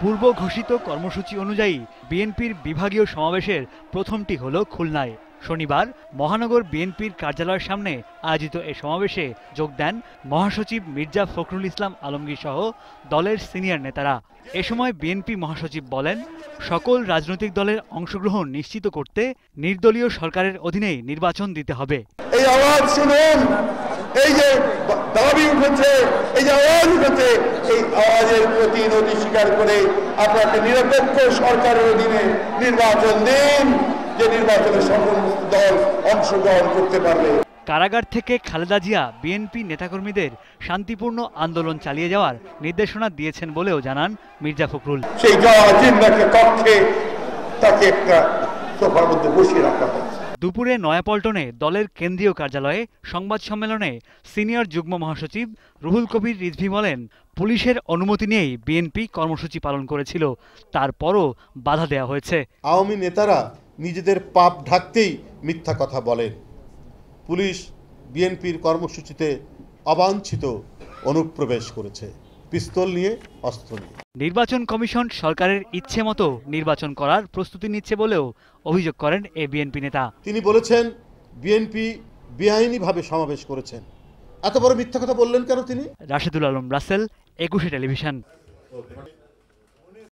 পূর্ব ঘোষিত কর্মসূচি অনুযায়ী বিএনপির বিভাগীয় সমাবেশের প্রথমটি হল খুলনায় শনিবার মহানগর বিএনপির কার্যালয়ের সামনে আয়োজিত এ সমাবেশে যোগ দেন মহাসচিব মির্জা ফখরুল ইসলাম আলমগীর সহ দলের সিনিয়র নেতারা এ সময় বিএনপি মহাসচিব বলেন সকল রাজনৈতিক দলের অংশগ্রহণ নিশ্চিত করতে নির্দলীয় সরকারের অধীনেই নির্বাচন দিতে হবে এই আওয়াজ শুনুন এই যে দাবি উঠেছে এই যে আওয়াজ উঠেছে এই আওয়াজের প্রতি নদী স্বীকার করে আপনাকে নিরপেক্ষ সরকারের অধীনে নির্বাচন দিন যে নির্বাচনের সমস্ত দল অংশগ্রহণ করতে পারবে কারাগার থেকে খালেদা জিয়া বিএনপি নেতাকর্মীদের শান্তিপূর্ণ আন্দোলন চালিয়ে যাওয়ার নির্দেশনা দিয়েছেন বলেও জানান মির্জা ফখরুল সেই জিন্দাকে কক্ষে তাকে একটা সোফার মধ্যে বসিয়ে রাখা দুপুরে নয়াপল্টনে দলের কেন্দ্রীয় কার্যালয়ে সংবাদ সম্মেলনে সিনিয়র যুগ্ম মহাসচিব রুহুল কবির রিজভি বলেন পুলিশের অনুমতি নিয়েই বিএনপি কর্মসূচি পালন করেছিল তারপরও বাধা দেয়া হয়েছে আওয়ামী নেতারা নিজেদের পাপ ঢাকতেই মিথ্যা কথা বলেন পুলিশ বিএনপির কর্মসূচিতে অবাঞ্ছিত অনুপ্রবেশ করেছে পিস্তল নিয়ে অস্ত্র নিয়ে নির্বাচন কমিশন সরকারের ইচ্ছে মতো নির্বাচন করার প্রস্তুতি নিচ্ছে বলেও অভিযোগ করেন এ বিএনপি নেতা তিনি বলেছেন বিএনপি বেআইনিভাবে সমাবেশ করেছেন এত বড় মিথ্যা কথা বললেন কেন তিনি রাশেদুল আলম রাসেল একুশে টেলিভিশন